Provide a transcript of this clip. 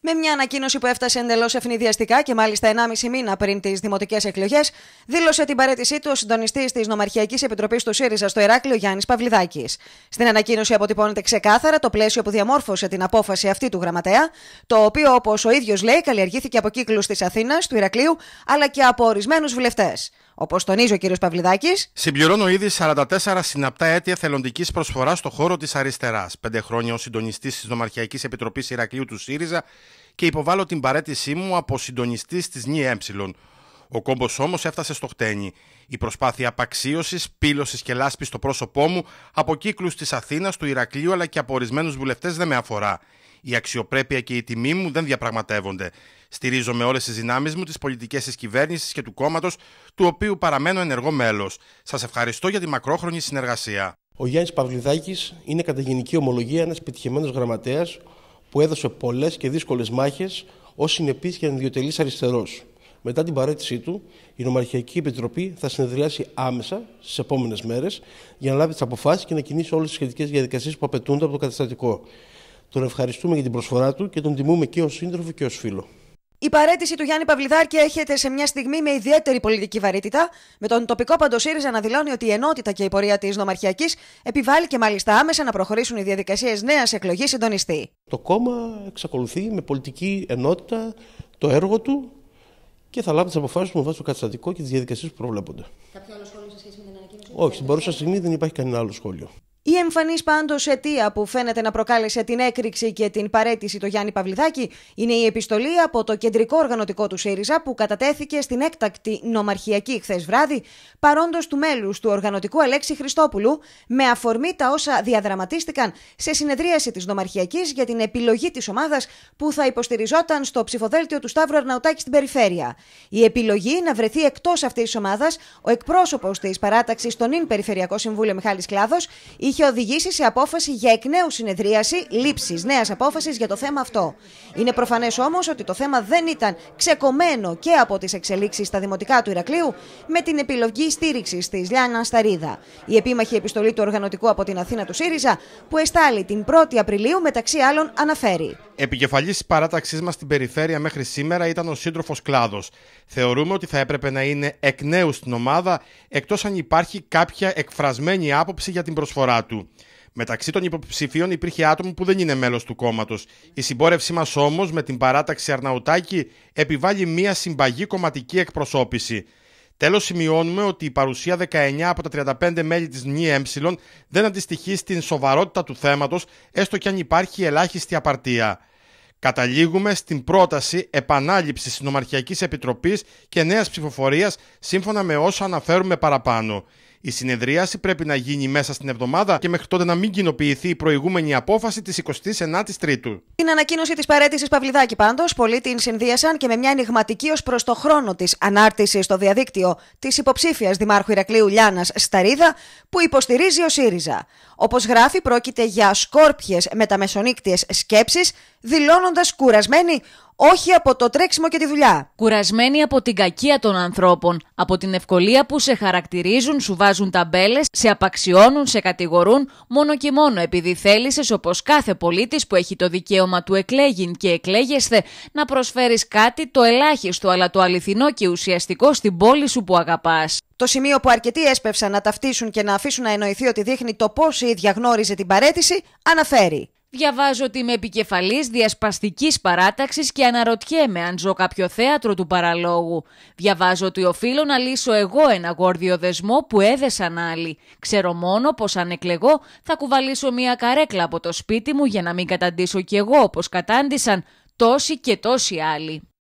Με μια ανακοίνωση που έφτασε εντελώς ευνηδιαστικά και μάλιστα 1,5 μήνα πριν τις δημοτικές εκλογές, δήλωσε την παρέτησή του ο συντονιστής της Νομαρχιακής Επιτροπής του ΣΥΡΙΖΑ στο Ηράκλειο Γιάννης Παυλιδάκης. Στην ανακοίνωση αποτυπώνεται ξεκάθαρα το πλαίσιο που διαμόρφωσε την απόφαση αυτή του γραμματέα, το οποίο, όπως ο ίδιος λέει, καλλιεργήθηκε από κύκλους της Αθήνας, του Ηρακλείου, αλλά και από ορισμένους βουλευτές. Όπως τονίζει ο κ. Παυλιδάκης, συμπληρώνω ήδη 44 συναπτά αίτια θελοντικής προσφοράς στο χώρο της αριστεράς. Πέντε χρόνια ως συντονιστής της Νομαρχιακής Επιτροπής Ηρακλείου του ΣΥΡΙΖΑ και υποβάλλω την παρέτησή μου από συντονιστής της ΝΙΕ. Ο κόμπος όμως έφτασε στο χτένι. Η προσπάθεια απαξίωσης, πύλωσης και λάσπης στο πρόσωπό μου από κύκλους της Αθήνας, του Ηρακλείου αλλά και από ορισμένους βουλευτές δεν με αφορά. Η αξιοπρέπεια και η τιμή μου δεν διαπραγματεύονται. Στηρίζω με όλες τις δυνάμεις μου τις πολιτικές της κυβέρνησης και του κόμματος, του οποίου παραμένω ενεργό μέλος. Σας ευχαριστώ για τη μακρόχρονη συνεργασία. Ο Γιάννης Παυλιδάκης είναι κατά γενική ομολογία ένας πετυχημένος γραμματέας που έδωσε πολλές και δύσκολες μάχες ως συνεπής και ανιδιοτελή αριστερός. Μετά την παρέτησή του, η Νομαρχιακή Επιτροπή θα συνεδριάσει άμεσα στις επόμενες μέρες για να λάβει τις αποφάσεις και να κινήσει όλες τις σχετικές διαδικασίες που απαιτούνται από το καταστατικό. Τον ευχαριστούμε για την προσφορά του και τον τιμούμε και ως σύντροφο και ως φίλο. Η παρέτηση του Γιάννη Παυλιδάρκη έρχεται σε μια στιγμή με ιδιαίτερη πολιτική βαρύτητα, με τον τοπικό παντοσύριζα να δηλώνει ότι η ενότητα και η πορεία της νομαρχιακής επιβάλλει και μάλιστα άμεσα να προχωρήσουν οι διαδικασίες νέας εκλογής συντονιστή. Το κόμμα εξακολουθεί με πολιτική ενότητα το έργο του και θα λάβει τις αποφάσεις που με βάση το καταστατικό και τις διαδικασίες που προβλέπονται. Κάποιο άλλο σχόλιο σε σχέση με την ανακοίνωση. Όχι, στην παρούσα στιγμή δεν υπάρχει κανένα άλλο σχόλιο. Η εμφανής πάντως αιτία που φαίνεται να προκάλεσε την έκρηξη και την παρέτηση του Γιάννη Παυλιδάκη είναι η επιστολή από το κεντρικό οργανωτικό του ΣΥΡΙΖΑ που κατατέθηκε στην έκτακτη νομαρχιακή χθες βράδυ, παρόντος του μέλους του οργανωτικού Αλέξη Χριστόπουλου, με αφορμή τα όσα διαδραματίστηκαν σε συνεδρίαση της νομαρχιακής για την επιλογή της ομάδας που θα υποστηριζόταν στο ψηφοδέλτιο του Σταύρου Αρναουτάκη στην περιφέρεια. Η επιλογή να βρεθεί εκτός αυτής της ομάδας ο εκπρόσωπος της παράταξης στον Ιν Περιφερειακό Συμβούλιο Μιχάλης Κλάδος, είχε οδηγήσει σε απόφαση για εκ νέου συνεδρίαση λήψης νέας απόφασης για το θέμα αυτό. Είναι προφανές όμως ότι το θέμα δεν ήταν ξεκομμένο και από τις εξελίξεις στα δημοτικά του Ηρακλείου με την επιλογή στήριξης της Λιάννα Σταρίδα. Η επίμαχη επιστολή του οργανωτικού από την Αθήνα του ΣΥΡΙΖΑ, που εστάλει την 1η Απριλίου μεταξύ άλλων, αναφέρει. Επικεφαλής της παράταξής μας στην περιφέρεια μέχρι σήμερα ήταν ο σύντροφος κλάδος. Θεωρούμε ότι θα έπρεπε να είναι εκ νέου στην ομάδα, εκτός αν υπάρχει κάποια εκφρασμένη άποψη για την προσφορά του. Μεταξύ των υποψηφίων υπήρχε άτομο που δεν είναι μέλος του κόμματος. Η συμπόρευσή μας όμως με την παράταξη Αρναουτάκη επιβάλλει μία συμπαγή κομματική εκπροσώπηση. Τέλος, σημειώνουμε ότι η παρουσία 19 από τα 35 μέλη της ΜΝΕ δεν αντιστοιχεί στην σοβαρότητα του θέματος, έστω και αν υπάρχει ελάχιστη απαρτία. Καταλήγουμε στην πρόταση επανάληψης της Νομαρχιακής Επιτροπής και νέας ψηφοφορίας σύμφωνα με όσα αναφέρουμε παραπάνω. Η συνεδρίαση πρέπει να γίνει μέσα στην εβδομάδα και μέχρι τότε να μην κοινοποιηθεί η προηγούμενη απόφαση της 29η Τρίτου. Την ανακοίνωση της παρέτησης Παυλιδάκη, πάντως, πολλοί την συνδύασαν και με μια ενηγματική ως προς το χρόνο της ανάρτησης στο διαδίκτυο της υποψήφιας Δημάρχου Ηρακλείου Λιάνας Σταρίδα, που υποστηρίζει ο ΣΥΡΙΖΑ. Όπως γράφει, πρόκειται για σκόρπιες μεταμεσονύκτιες σκέψεις, δηλώνοντας κουρασμένη όχι από το τρέξιμο και τη δουλειά. Κουρασμένοι από την κακία των ανθρώπων, από την ευκολία που σε χαρακτηρίζουν, σου βάζουν ταμπέλες, σε απαξιώνουν, σε κατηγορούν, μόνο και μόνο επειδή θέλησες, όπως κάθε πολίτης που έχει το δικαίωμα του εκλέγην και εκλέγεσθε, να προσφέρεις κάτι το ελάχιστο αλλά το αληθινό και ουσιαστικό στην πόλη σου που αγαπάς. Το σημείο που αρκετοί έσπευσαν να ταυτίσουν και να αφήσουν να εννοηθεί ότι δείχνει το πώς η ίδια γνώριζε την παρέτηση, αναφέρει. Διαβάζω ότι είμαι επικεφαλής διασπαστικής παράταξης και αναρωτιέμαι αν ζω κάποιο θέατρο του παραλόγου. Διαβάζω ότι οφείλω να λύσω εγώ ένα γόρδιο δεσμό που έδεσαν άλλοι. Ξέρω μόνο πως αν εκλεγώ θα κουβαλήσω μία καρέκλα από το σπίτι μου για να μην καταντήσω κι εγώ όπως κατάντησαν τόσοι και τόσοι άλλοι.